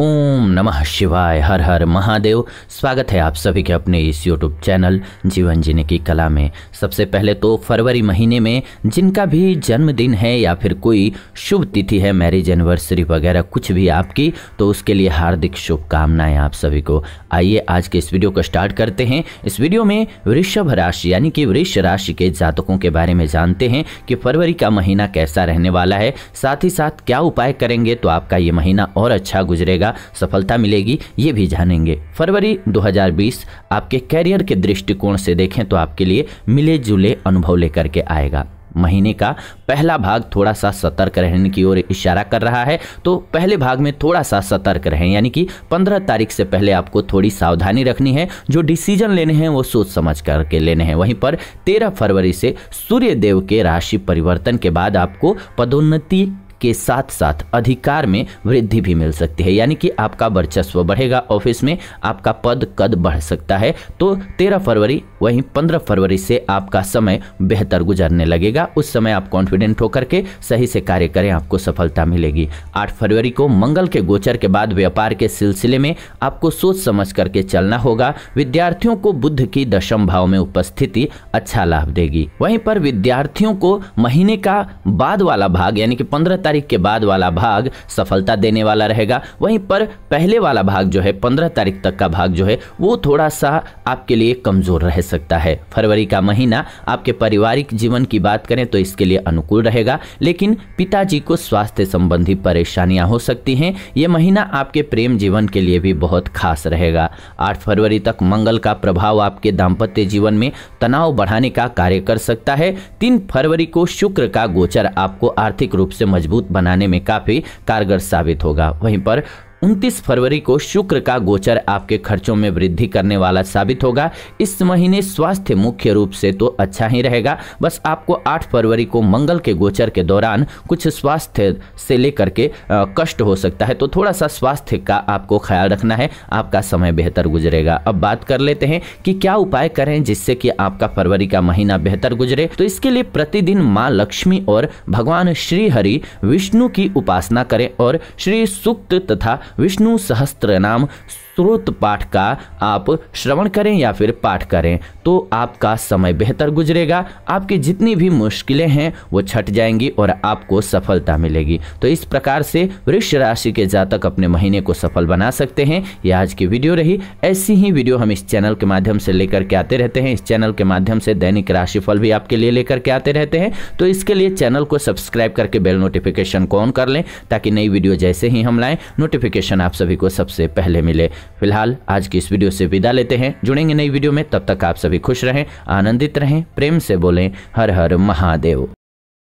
ओम नमः शिवाय हर हर महादेव स्वागत है आप सभी के अपने इस यूट्यूब चैनल जीवन जीने की कला में सबसे पहले तो फरवरी महीने में जिनका भी जन्मदिन है या फिर कोई शुभ तिथि है मैरिज एनिवर्सरी वगैरह कुछ भी आपकी तो उसके लिए हार्दिक शुभकामनाएं आप सभी को आइए आज के इस वीडियो को स्टार्ट करते हैं इस वीडियो में वृषभ राशि यानी कि वृक्ष राशि के जातकों के बारे में जानते हैं कि फरवरी का महीना कैसा रहने वाला है साथ ही साथ क्या उपाय करेंगे तो आपका ये महीना और अच्छा गुजरेगा मिलेगा सफलता मिलेगी ये भी जानेंगे फरवरी 2020 आपके कैरियर के दृष्टिकोण से देखें तो आपके लिए मिले जुले अनुभव लेकर के आएगा महीने का पहला भाग थोड़ा सा सतर्क रहने की ओर इशारा कर रहा है तो पहले भाग में थोड़ा सा सतर्क रहें यानी कि 15 तारीख से पहले आपको थोड़ी सावधानी रखनी है जो डिसीजन लेने हैं वो सोच समझ करके लेने हैं वहीं पर 13 फरवरी से सूर्य देव के राशि परिवर्तन के बाद आपको पदोन्नति के साथ साथ अधिकार में वृद्धि भी मिल सकती है यानी कि आपका वर्चस्व बढ़ेगा ऑफिस में आपका पद कद बढ़ सकता है तो तेरह फरवरी वहीं पंद्रह फरवरी से आपका समय बेहतर गुजरने लगेगा उस समय आप कॉन्फिडेंट होकर के सही से कार्य करें आपको सफलता मिलेगी आठ फरवरी को मंगल के गोचर के बाद व्यापार के सिलसिले में आपको सोच समझ करके चलना होगा विद्यार्थियों को बुद्ध की दशम भाव में उपस्थिति अच्छा लाभ देगी वहीं पर विद्यार्थियों को महीने का बाद वाला भाग यानी कि पंद्रह तारीख तारीख के बाद वाला भाग सफलता देने वाला रहेगा वहीं पर पहले वाला भाग जो है पंद्रह तारीख तक का भाग जो है वो थोड़ा सा आपके लिए कमज़ोर रह सकता है फरवरी का महीना आपके पारिवारिक जीवन की बात करें तो इसके लिए अनुकूल रहेगा लेकिन पिताजी को स्वास्थ्य संबंधी परेशानियां हो सकती हैं ये महीना आपके प्रेम जीवन के लिए भी बहुत खास रहेगा आठ फरवरी तक मंगल का प्रभाव आपके दाम्पत्य जीवन में तनाव बढ़ाने का कार्य कर सकता है तीन फरवरी को शुक्र का गोचर आपको आर्थिक रूप से मजबूत मजबूत बनाने में काफ़ी कारगर साबित होगा वहीं पर 29 फरवरी को शुक्र का गोचर आपके खर्चों में वृद्धि करने वाला साबित होगा इस महीने स्वास्थ्य मुख्य रूप से तो अच्छा ही रहेगा बस आपको 8 फरवरी को मंगल के गोचर के दौरान कुछ स्वास्थ्य से लेकर के कष्ट हो सकता है तो थोड़ा सा स्वास्थ्य का आपको ख्याल रखना है आपका समय बेहतर गुजरेगा अब बात कर लेते हैं कि क्या उपाय करें जिससे कि आपका फरवरी का महीना बेहतर गुजरे तो इसके लिए प्रतिदिन माँ लक्ष्मी और भगवान श्री हरि विष्णु की उपासना करें और श्री सुक्त तथा विष्णु सहस्त्र नाम स्रोत पाठ का आप श्रवण करें या फिर पाठ करें तो आपका समय बेहतर गुजरेगा आपकी जितनी भी मुश्किलें हैं वो छट जाएंगी और आपको सफलता मिलेगी तो इस प्रकार से वृक्ष राशि के जातक अपने महीने को सफल बना सकते हैं ये आज की वीडियो रही ऐसी ही वीडियो हम इस चैनल के माध्यम से लेकर के आते रहते हैं इस चैनल के माध्यम से दैनिक राशिफल भी आपके लिए लेकर के आते रहते हैं तो इसके लिए चैनल को सब्सक्राइब करके बेल नोटिफिकेशन को ऑन कर लें ताकि नई वीडियो जैसे ही हम लाएँ नोटिफिकेशन आप सभी को सबसे पहले मिले फिलहाल आज की इस वीडियो से विदा लेते हैं जुड़ेंगे नई वीडियो में तब तक आप सभी खुश रहें आनंदित रहें प्रेम से बोलें हर हर महादेव